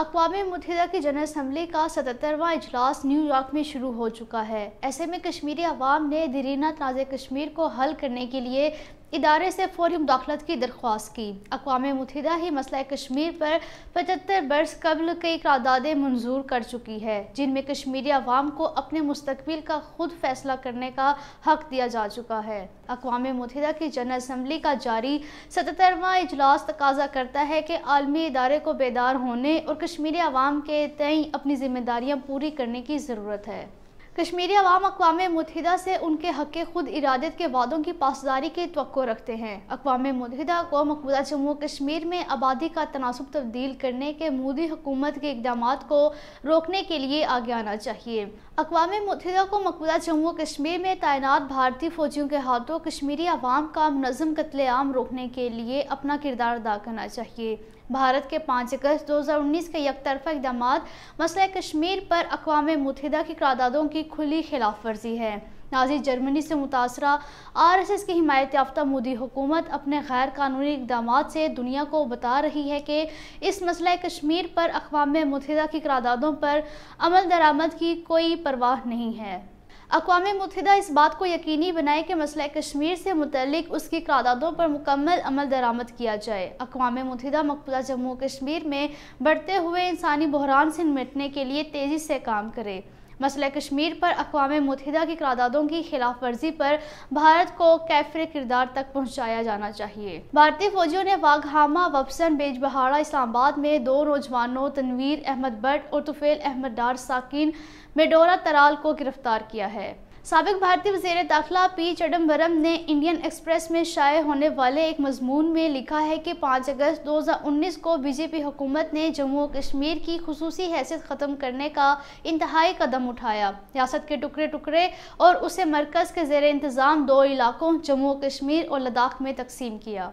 अकवा मुतहदा की general assembly का सतरवा इजलास न्यूयॉर्क में शुरू हो चुका है ऐसे में कश्मीरी अवाम ने दरीना ताज कश्मीर को हल करने के लिए इदारे से फौरी मुदाखलत की दरख्वास्त की अकवा मुतहदा ही मसला कश्मीर पर पचहत्तर बरस कबल कई करारदादें मंजूर कर चुकी है जिनमें कश्मीरी अवाम को अपने मुस्तबिल का खुद फैसला करने का हक दिया जा चुका है अकवा मुतहदा की जनरल असम्बली का जारी सतरवा इजलास तकाजा करता है कि आलमी इदारे को बेदार होने और कश्मीरी आवाम के तय अपनी जिम्मेदारियाँ पूरी करने की ज़रूरत है कश्मीरी आवाम अकवाम मुतहदा से उनके हक खुद इरादत के वादों की पासदारी की तो रखते हैं अकवाम मुतहदा को मकबूजा जम्मू कश्मीर में आबादी का तनासब तब्दील करने के मोदी हुकूमत के इकदाम को रोकने के लिए आगे आना चाहिए अकवा मुतहदा को मकबूजा जम्मू कश्मीर में तैनात भारतीय फौजियों के हाथों कश्मीरी आवाम का मनजम कत्लेआम रोकने के लिए अपना किरदार अदा करना चाहिए भारत के पाँच अगस्त 2019 के यकतरफा इकदाम मसला कश्मीर पर अकवा मुतहदा की करारदादों की खुली खिलाफ वर्जी है नाजी जर्मनी से मुतासर आर एस एस की हिमायत याफ्ता मोदी हुकूमत अपने गैर कानूनी इकदाम से दुनिया को बता रही है कि इस मसला कश्मीर पर अकवा मुतहदा की करारदादों पर अमल दरामद की कोई परवाह नहीं है अकवा मुतहदा इस बात को यकीनी बनाए कि मसला कश्मीर से मुतलिक उसकी करारदादों पर मुकम्मल अमल दरामद किया जाए अकवा मुतहदा मकबूला जम्मू कश्मीर में बढ़ते हुए इंसानी बहरान से निमटने के लिए तेज़ी से काम करे मसला कश्मीर पर अकवा मतहदा की करारदादों की खिलाफ वर्जी पर भारत को कैफरे किरदार तक पहुँचाया जाना चाहिए भारतीय फौजियों ने वाघामा वपसन बेजबहाड़ा इस्लामाबाद में दो नौजवानों तनवीर अहमद भट्ट और तुफेल अहमद डार साकिन मेडोरा तराल को गिरफ्तार किया है सबक भारतीय वजीर दाखिला पी चिदम्बरम ने इंडियन एक्सप्रेस में शाये होने वाले एक मजमून में लिखा है कि 5 अगस्त 2019 को बीजेपी हुकूमत ने जम्मू कश्मीर की खसूसी हैसियत ख़त्म करने का इंतहाई कदम उठाया रियासत के टुकड़े टुकड़े और उसे मरकज़ के जेर इंतज़ाम दो इलाकों जम्मू कश्मीर और लद्दाख में तकसीम किया